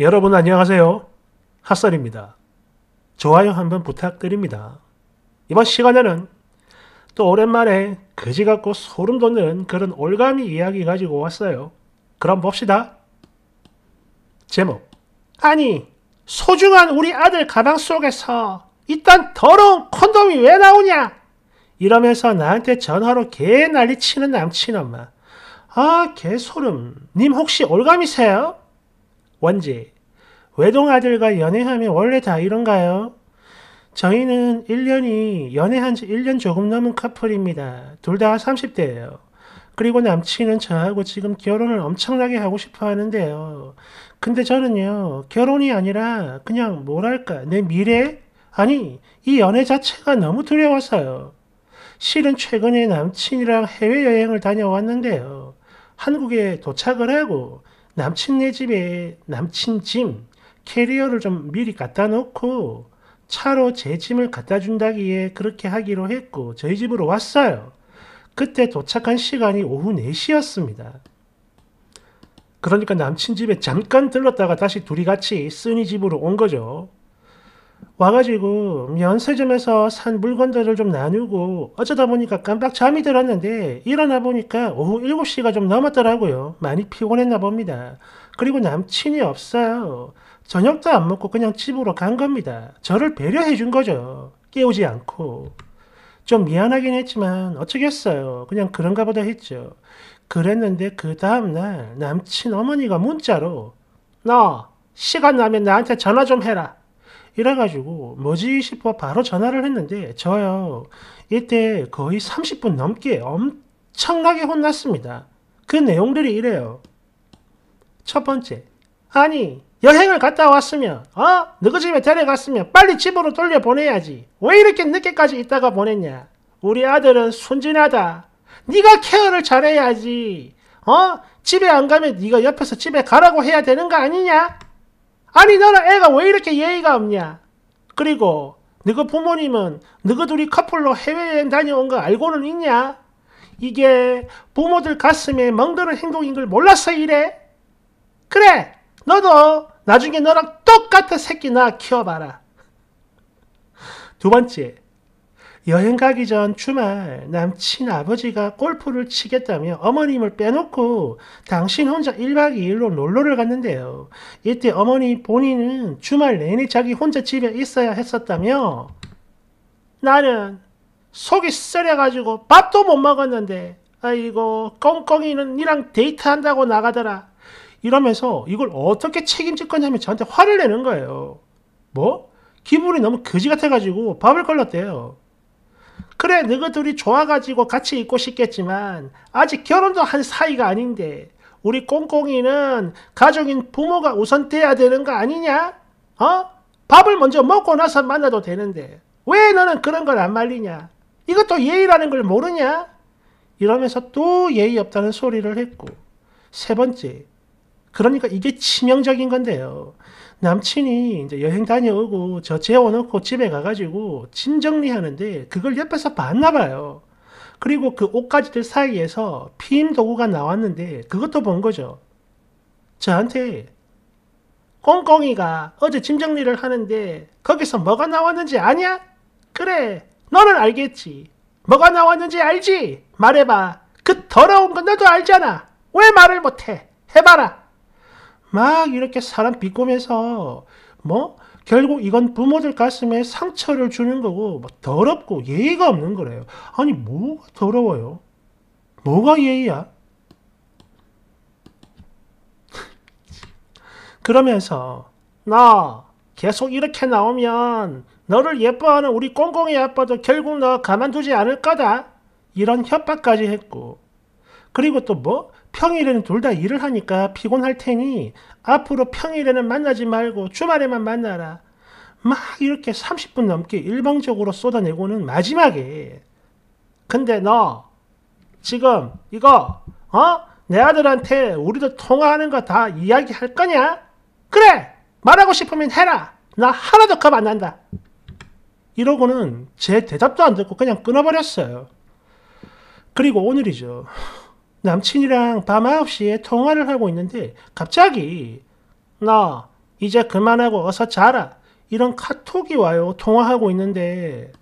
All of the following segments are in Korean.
여러분 안녕하세요. 핫설입니다. 좋아요 한번 부탁드립니다. 이번 시간에는 또 오랜만에 그지 같고 소름 돋는 그런 올가미 이야기 가지고 왔어요. 그럼 봅시다. 제목 아니 소중한 우리 아들 가방 속에서 이딴 더러운 콘돔이 왜 나오냐? 이러면서 나한테 전화로 개 난리 치는 남친 엄마. 아, 개 소름. 님 혹시 올감이세요? 원지. 외동아들과 연애하면 원래 다 이런가요? 저희는 1년이 연애한 지 1년 조금 넘은 커플입니다. 둘 다 30대예요. 그리고 남친은 저하고 지금 결혼을 엄청나게 하고 싶어 하는데요. 근데 저는요, 결혼이 아니라 그냥 뭐랄까, 내 미래? 아니, 이 연애 자체가 너무 두려워서요. 실은 최근에 남친이랑 해외여행을 다녀왔는데요. 한국에 도착을 하고 남친네 집에 남친 짐, 캐리어를 좀 미리 갖다 놓고 차로 제 짐을 갖다 준다기에 그렇게 하기로 했고 저희 집으로 왔어요. 그때 도착한 시간이 오후 4시였습니다. 그러니까 남친 집에 잠깐 들렀다가 다시 둘이 같이 쓰니 집으로 온 거죠. 와가지고 면세점에서 산 물건들을 좀 나누고 어쩌다 보니까 깜빡 잠이 들었는데 일어나 보니까 오후 7시가 좀 넘었더라고요. 많이 피곤했나 봅니다. 그리고 남친이 없어요. 저녁도 안 먹고 그냥 집으로 간 겁니다. 저를 배려해 준 거죠. 깨우지 않고. 좀 미안하긴 했지만 어쩌겠어요. 그냥 그런가 보다 했죠. 그랬는데 그 다음날 남친 어머니가 문자로 너 시간 나면 나한테 전화 좀 해라. 이래가지고 뭐지 싶어 바로 전화를 했는데 저요 이때 거의 30분 넘게 엄청나게 혼났습니다. 그 내용들이 이래요. 첫 번째, 아니 여행을 갔다 왔으면 어? 누구 집에 데려갔으면 빨리 집으로 돌려보내야지. 왜 이렇게 늦게까지 있다가 보냈냐? 우리 아들은 순진하다. 네가 케어를 잘해야지. 어? 집에 안 가면 네가 옆에서 집에 가라고 해야 되는 거 아니냐? 아니 너는 애가 왜 이렇게 예의가 없냐? 그리고 너희 부모님은 너희 둘이 커플로 해외여행 다녀온 거 알고는 있냐? 이게 부모들 가슴에 멍드는 행동인 걸 몰라서 이래? 그래 너도 나중에 너랑 똑같은 새끼 나 키워봐라. 두 번째 여행 가기 전 주말 남친 아버지가 골프를 치겠다며 어머님을 빼놓고 당신 혼자 1박 2일로 놀러를 갔는데요. 이때 어머니 본인은 주말 내내 자기 혼자 집에 있어야 했었다며 나는 속이 쓰려가지고 밥도 못 먹었는데 아이고 꽁꽁이는 니랑 데이트한다고 나가더라 이러면서 이걸 어떻게 책임질 거냐면 저한테 화를 내는 거예요. 뭐? 기분이 너무 거지 같아가지고 밥을 걸렀대요. 그래 너희 둘이 좋아가지고 같이 있고 싶겠지만 아직 결혼도 한 사이가 아닌데 우리 꽁꽁이는 가족인 부모가 우선 돼야 되는 거 아니냐? 어? 밥을 먼저 먹고 나서 만나도 되는데 왜 너는 그런 걸 안 말리냐? 이것도 예의라는 걸 모르냐? 이러면서 또 예의 없다는 소리를 했고 세 번째, 그러니까 이게 치명적인 건데요. 남친이 이제 여행 다녀오고 저 재워놓고 집에 가가지고 짐 정리하는데 그걸 옆에서 봤나 봐요. 그리고 그 옷가지들 사이에서 피임 도구가 나왔는데 그것도 본 거죠. 저한테 꽁꽁이가 어제 짐 정리를 하는데 거기서 뭐가 나왔는지 아냐? 그래, 너는 알겠지. 뭐가 나왔는지 알지? 말해봐. 그 더러운 건 너도 알잖아. 왜 말을 못해? 해봐라. 막 이렇게 사람 비꼬면서 뭐 결국 이건 부모들 가슴에 상처를 주는 거고 뭐 더럽고 예의가 없는 거래요. 아니 뭐가 더러워요? 뭐가 예의야? 그러면서 나 계속 이렇게 나오면 너를 예뻐하는 우리 꽁꽁이 아빠도 결국 너 가만두지 않을 거다. 이런 협박까지 했고 그리고 또 뭐? 평일에는 둘 다 일을 하니까 피곤할 테니 앞으로 평일에는 만나지 말고 주말에만 만나라. 막 이렇게 30분 넘게 일방적으로 쏟아내고는 마지막에 근데 너 지금 이거 어? 내 아들한테 우리도 통화하는 거 다 이야기할 거냐? 그래! 말하고 싶으면 해라! 나 하나도 겁 안 난다. 이러고는 제 대답도 안 듣고 그냥 끊어버렸어요. 그리고 오늘이죠. 남친이랑 밤 9시에 통화를 하고 있는데 갑자기 나 이제 그만하고 어서 자라 이런 카톡이 와요. 통화하고 있는데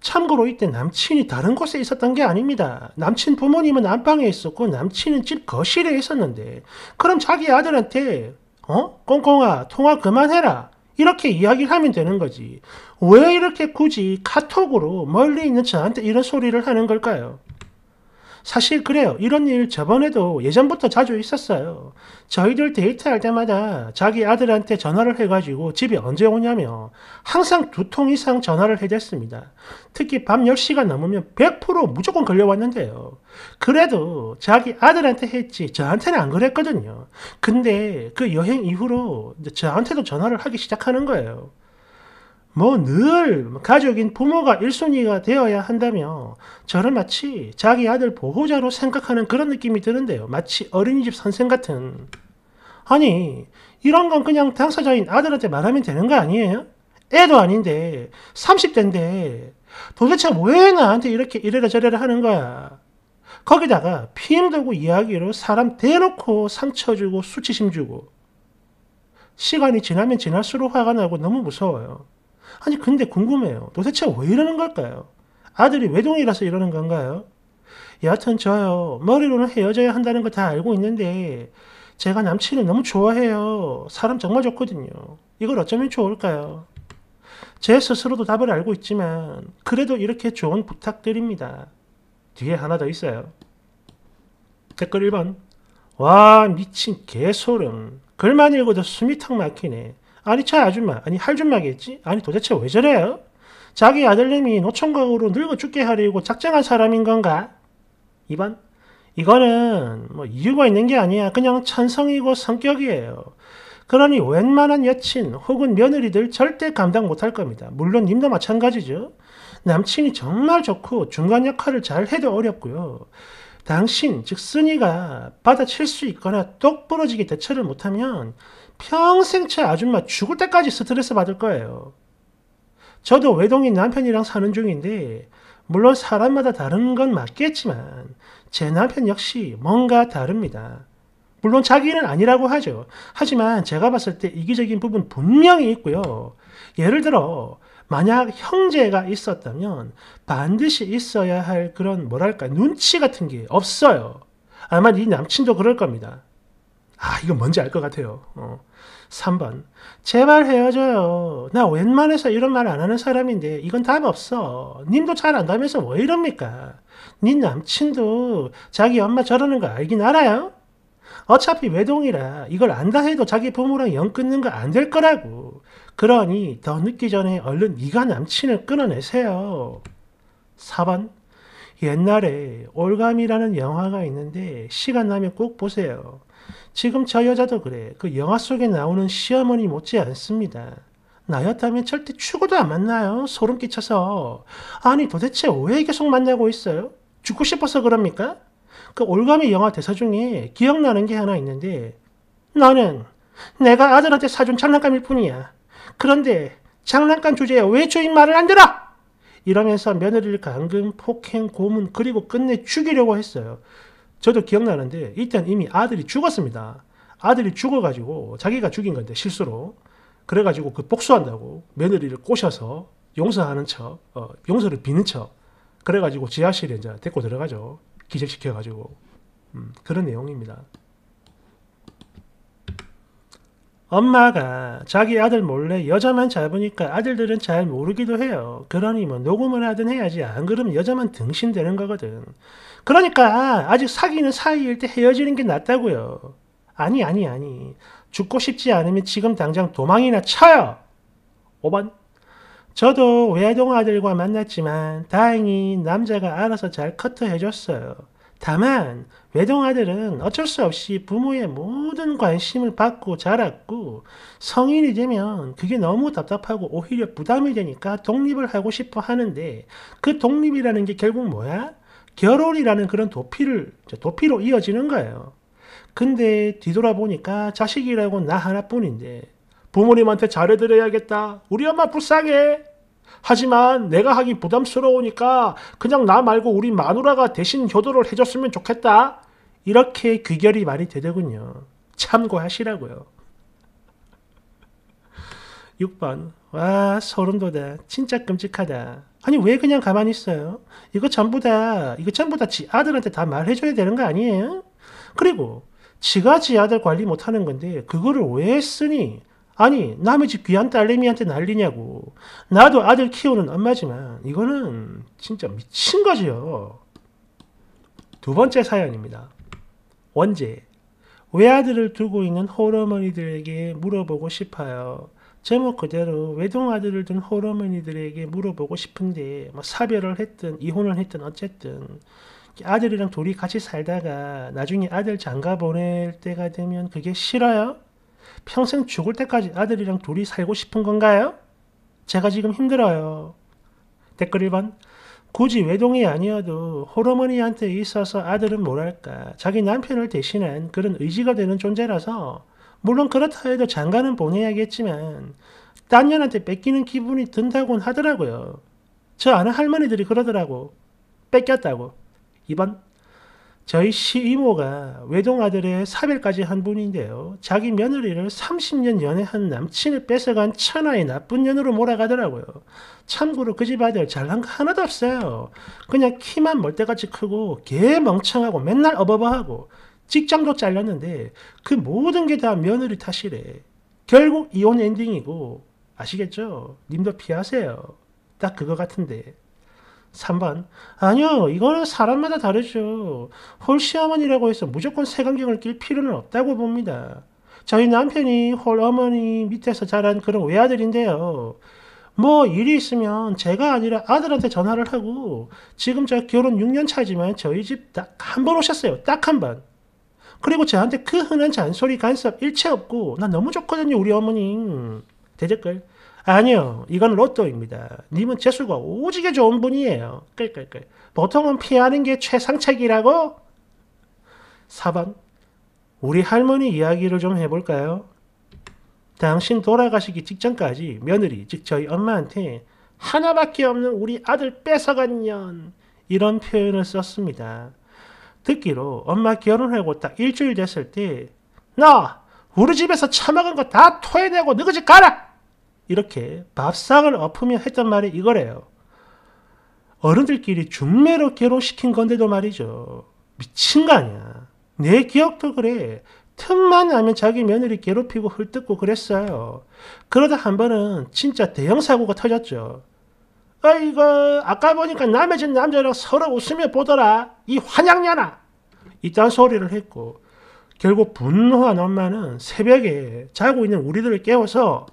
참고로 이때 남친이 다른 곳에 있었던 게 아닙니다. 남친 부모님은 안방에 있었고 남친은 집 거실에 있었는데 그럼 자기 아들한테 어? 꽁꽁아 통화 그만해라 이렇게 이야기를 하면 되는 거지. 왜 이렇게 굳이 카톡으로 멀리 있는 저한테 이런 소리를 하는 걸까요? 사실 그래요. 이런 일 저번에도 예전부터 자주 있었어요. 저희들 데이트할 때마다 자기 아들한테 전화를 해가지고 집에 언제 오냐며 항상 두 통 이상 전화를 해댔습니다. 특히 밤 10시가 넘으면 100% 무조건 걸려왔는데요. 그래도 자기 아들한테 했지 저한테는 안 그랬거든요. 근데 그 여행 이후로 저한테도 전화를 하기 시작하는 거예요. 뭐늘 가족인 부모가 1순위가 되어야 한다며 저를 마치 자기 아들 보호자로 생각하는 그런 느낌이 드는데요. 마치 어린이집 선생 같은. 아니 이런 건 그냥 당사자인 아들한테 말하면 되는 거 아니에요? 애도 아닌데 30대인데 도대체 왜 나한테 이렇게 이래라 저래라 하는 거야? 거기다가 피임 되고 이야기로 사람 대놓고 상처 주고 수치심 주고 시간이 지나면 지날수록 화가 나고 너무 무서워요. 아니 근데 궁금해요. 도대체 왜 이러는 걸까요? 아들이 외동이라서 이러는 건가요? 여하튼 저요. 머리로는 헤어져야 한다는 거 다 알고 있는데 제가 남친을 너무 좋아해요. 사람 정말 좋거든요. 이걸 어쩌면 좋을까요? 제 스스로도 답을 알고 있지만 그래도 이렇게 좋은 부탁드립니다. 뒤에 하나 더 있어요. 댓글 1번 와 미친 개소름 글만 읽어도 숨이 탁 막히네. 아니 차 아줌마, 아니 할줌마겠지? 아니 도대체 왜 저래요? 자기 아들님이 노총각으로 늙어 죽게 하려고 작정한 사람인 건가? 2번 이거는 뭐 이유가 있는 게 아니야. 그냥 천성이고 성격이에요. 그러니 웬만한 여친 혹은 며느리들 절대 감당 못할 겁니다. 물론 님도 마찬가지죠. 남친이 정말 좋고 중간 역할을 잘 해도 어렵고요. 당신, 즉순니가 받아칠 수 있거나 똑 부러지게 대처를 못하면 평생 제 아줌마 죽을 때까지 스트레스 받을 거예요. 저도 외동인 남편이랑 사는 중인데, 물론 사람마다 다른 건 맞겠지만, 제 남편 역시 뭔가 다릅니다. 물론 자기는 아니라고 하죠. 하지만 제가 봤을 때 이기적인 부분 분명히 있고요. 예를 들어, 만약 형제가 있었다면 반드시 있어야 할 그런 뭐랄까, 눈치 같은 게 없어요. 아마 이 남친도 그럴 겁니다. 아, 이거 뭔지 알 것 같아요. 어. 3번. 제발 헤어져요. 나 웬만해서 이런 말 안 하는 사람인데, 이건 답 없어. 님도 잘안 가면서 왜 이럽니까? 님 남친도 자기 엄마 저러는 거 알긴 알아요? 어차피 외동이라 이걸 안다 해도 자기 부모랑 연 끊는 거 안 될 거라고. 그러니 더 늦기 전에 얼른 네가 남친을 끊어내세요. 4번. 옛날에 올감이라는 영화가 있는데 시간 나면 꼭 보세요. 지금 저 여자도 그래. 그 영화 속에 나오는 시어머니 못지 않습니다. 나였다면 절대 축구도 안 만나요. 소름 끼쳐서. 아니 도대체 왜 계속 만나고 있어요? 죽고 싶어서 그럽니까? 그 올가미 영화 대사 중에 기억나는 게 하나 있는데 너는 내가 아들한테 사준 장난감일 뿐이야. 그런데 장난감 주제에 왜 주인 말을 안 들어? 이러면서 며느리를 감금, 폭행, 고문, 그리고 끝내 죽이려고 했어요. 저도 기억나는데 이때는 이미 아들이 죽었습니다. 아들이 죽어가지고 자기가 죽인 건데 실수로 그래가지고 그 복수한다고 며느리를 꼬셔서 용서하는 척, 어, 용서를 비는 척 그래가지고 지하실에 이제 데리고 들어가죠. 기절시켜가지고 음, 그런 내용입니다. 엄마가 자기 아들 몰래 여자만 잡으니까 아들들은 잘 모르기도 해요. 그러니 뭐 녹음을 하든 해야지 안 그러면 여자만 등신되는 거거든. 그러니까 아직 사귀는 사이일 때 헤어지는 게 낫다고요. 아니 아니 아니. 죽고 싶지 않으면 지금 당장 도망이나 쳐요. 5번 저도 외동 아들과 만났지만 다행히 남자가 알아서 잘 커트해줬어요. 다만 외동 아들은 어쩔 수 없이 부모의 모든 관심을 받고 자랐고 성인이 되면 그게 너무 답답하고 오히려 부담이 되니까 독립을 하고 싶어 하는데 그 독립이라는 게 결국 뭐야? 결혼이라는 그런 도피를 도피로 이어지는 거예요. 근데 뒤돌아보니까 자식이라고 나 하나뿐인데 부모님한테 잘해드려야겠다. 우리 엄마 불쌍해. 하지만 내가 하기 부담스러우니까 그냥 나 말고 우리 마누라가 대신 효도를 해줬으면 좋겠다. 이렇게 귀결이 많이 되더군요. 참고하시라고요. 6번. 와, 소름 돋아. 진짜 끔찍하다. 아니 왜 그냥 가만히 있어요? 이거 전부 다 이거 전부 다 지 아들한테 다 말해줘야 되는 거 아니에요? 그리고 지가 지 아들 관리 못하는 건데 그거를 왜 쓰니? 아니 남의 집 귀한 딸내미한테 난리냐고 나도 아들 키우는 엄마지만 이거는 진짜 미친 거지두 번째 사연입니다 원제 외아들을 두고 있는 홀어머니들에게 물어보고 싶어요 제목 그대로 외동아들을 둔 호러머니들에게 물어보고 싶은데 뭐 사별을 했든 이혼을 했든 어쨌든 아들이랑 둘이 같이 살다가 나중에 아들 장가 보낼 때가 되면 그게 싫어요? 평생 죽을 때까지 아들이랑 둘이 살고 싶은 건가요? 제가 지금 힘들어요. 댓글 1번 굳이 외동이 아니어도 호러머니한테 있어서 아들은 뭐랄까 자기 남편을 대신한 그런 의지가 되는 존재라서 물론 그렇다 해도 장가는 보내야겠지만 딴년한테 뺏기는 기분이 든다곤 하더라고요. 저 아는 할머니들이 그러더라고. 뺏겼다고. 2번 저희 시이모가 외동아들의 사별까지 한 분인데요. 자기 며느리를 30년 연애한 남친을 뺏어간 천하의 나쁜 년으로 몰아가더라고요. 참고로 그 집 아들 잘난 거 하나도 없어요. 그냥 키만 멀대같이 크고 개 멍청하고 맨날 어버버하고 직장도 잘렸는데 그 모든 게 다 며느리 탓이래. 결국 이혼 엔딩이고 아시겠죠? 님도 피하세요. 딱 그거 같은데. 3번 아니요 이거는 사람마다 다르죠. 홀시어머니라고 해서 무조건 색안경을 낄 필요는 없다고 봅니다. 저희 남편이 홀어머니 밑에서 자란 그런 외아들인데요. 뭐 일이 있으면 제가 아니라 아들한테 전화를 하고 지금 저 결혼 6년 차지만 저희 집 딱 한 번 오셨어요. 딱 한 번. 그리고 저한테 그 흔한 잔소리 간섭 일체 없고 나 너무 좋거든요 우리 어머님 대댓글 아니요 이건 로또입니다 님은 재수가 오지게 좋은 분이에요 끌끌끌 보통은 피하는 게 최상책이라고 4번 우리 할머니 이야기를 좀 해볼까요? 당신 돌아가시기 직전까지 며느리 즉 저희 엄마한테 하나밖에 없는 우리 아들 뺏어간 년 이런 표현을 썼습니다. 듣기로 엄마 결혼하고 딱 일주일 됐을 때 너! 우리 집에서 처먹은 거 다 토해내고 너그집 가라! 이렇게 밥상을 엎으며 했던 말이 이거래요. 어른들끼리 중매로 결혼시킨 건데도 말이죠. 미친 거 아니야. 내 기억도 그래. 틈만 나면 자기 며느리 괴롭히고 헐뜯고 그랬어요. 그러다 한 번은 진짜 대형 사고가 터졌죠. 아이고 아까 보니까 남의 집 남자랑 서로 웃으며 보더라. 이 환양년아! 이딴 소리를 했고 결국 분노한 엄마는 새벽에 자고 있는 우리들을 깨워서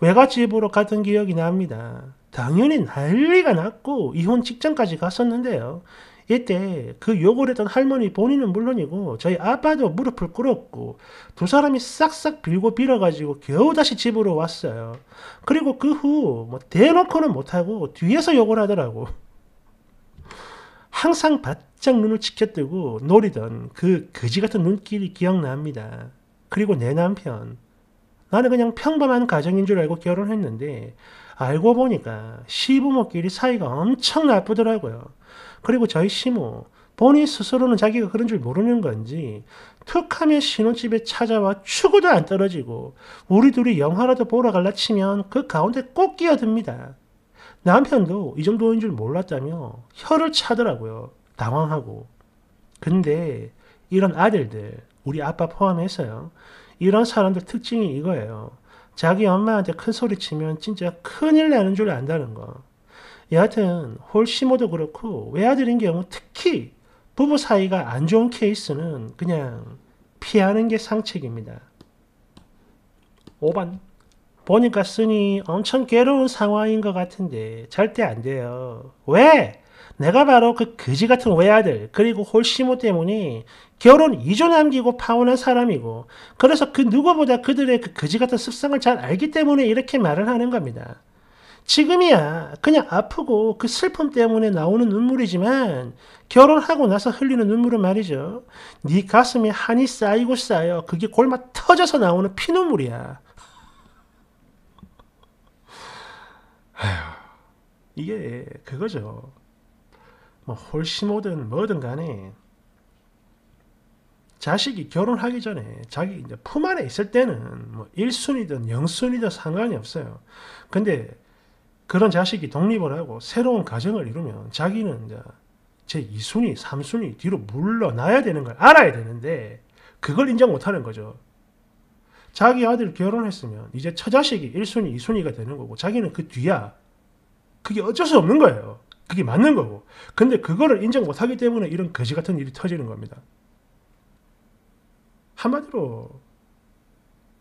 외갓집으로 갔던 기억이 납니다. 당연히 난리가 났고 이혼 직전까지 갔었는데요. 이때 그 욕을 했던 할머니 본인은 물론이고 저희 아빠도 무릎을 꿇었고 두 사람이 싹싹 빌고 빌어가지고 겨우 다시 집으로 왔어요. 그리고 그 후 뭐 대놓고는 못하고 뒤에서 욕을 하더라고. 항상 바짝 눈을 치켜뜨고 노리던 그 거지 같은 눈길이 기억납니다. 그리고 내 남편. 나는 그냥 평범한 가정인 줄 알고 결혼했는데 알고 보니까 시부모끼리 사이가 엄청 나쁘더라고요. 그리고 저희 시모 본인 스스로는 자기가 그런 줄 모르는 건지 툭하면 신혼집에 찾아와 추구도 안 떨어지고 우리 둘이 영화라도 보러 갈라 치면 그 가운데 꼭 끼어듭니다. 남편도 이 정도인 줄 몰랐다며 혀를 차더라고요. 당황하고. 근데 이런 아들들, 우리 아빠 포함해서요. 이런 사람들 특징이 이거예요. 자기 엄마한테 큰 소리 치면 진짜 큰일 나는 줄 안다는 거. 여하튼 홀시모도 그렇고 외아들인 경우 특히 부부 사이가 안 좋은 케이스는 그냥 피하는 게 상책입니다. 5번 보니까 쓰니 엄청 괴로운 상황인 것 같은데 절대 안 돼요. 왜? 내가 바로 그 거지 같은 외아들 그리고 홀시모 때문에 결혼 이조 남기고 파혼한 사람이고 그래서 그 누구보다 그들의 그 거지 같은 습성을 잘 알기 때문에 이렇게 말을 하는 겁니다. 지금이야 그냥 아프고 그 슬픔 때문에 나오는 눈물이지만 결혼하고 나서 흘리는 눈물은 말이죠. 네 가슴에 한이 쌓이고 쌓여 그게 골마 터져서 나오는 피눈물이야. 이게 그거죠. 뭐 홀시모든 뭐든 간에 자식이 결혼하기 전에 자기 이제 품 안에 있을 때는 뭐 1순위든 0순위든 상관이 없어요. 근데 그런 자식이 독립을 하고 새로운 가정을 이루면 자기는 이제 제 2순위, 3순위 뒤로 물러나야 되는 걸 알아야 되는데 그걸 인정 못하는 거죠. 자기 아들 결혼했으면 이제 처자식이 1순위, 2순위가 되는 거고 자기는 그 뒤야. 그게 어쩔 수 없는 거예요. 그게 맞는 거고. 근데 그거를 인정 못하기 때문에 이런 거지 같은 일이 터지는 겁니다. 한마디로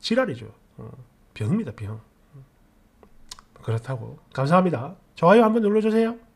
지랄이죠. 어, 병입니다, 병. 그렇다고. 감사합니다. 좋아요 한번 눌러주세요.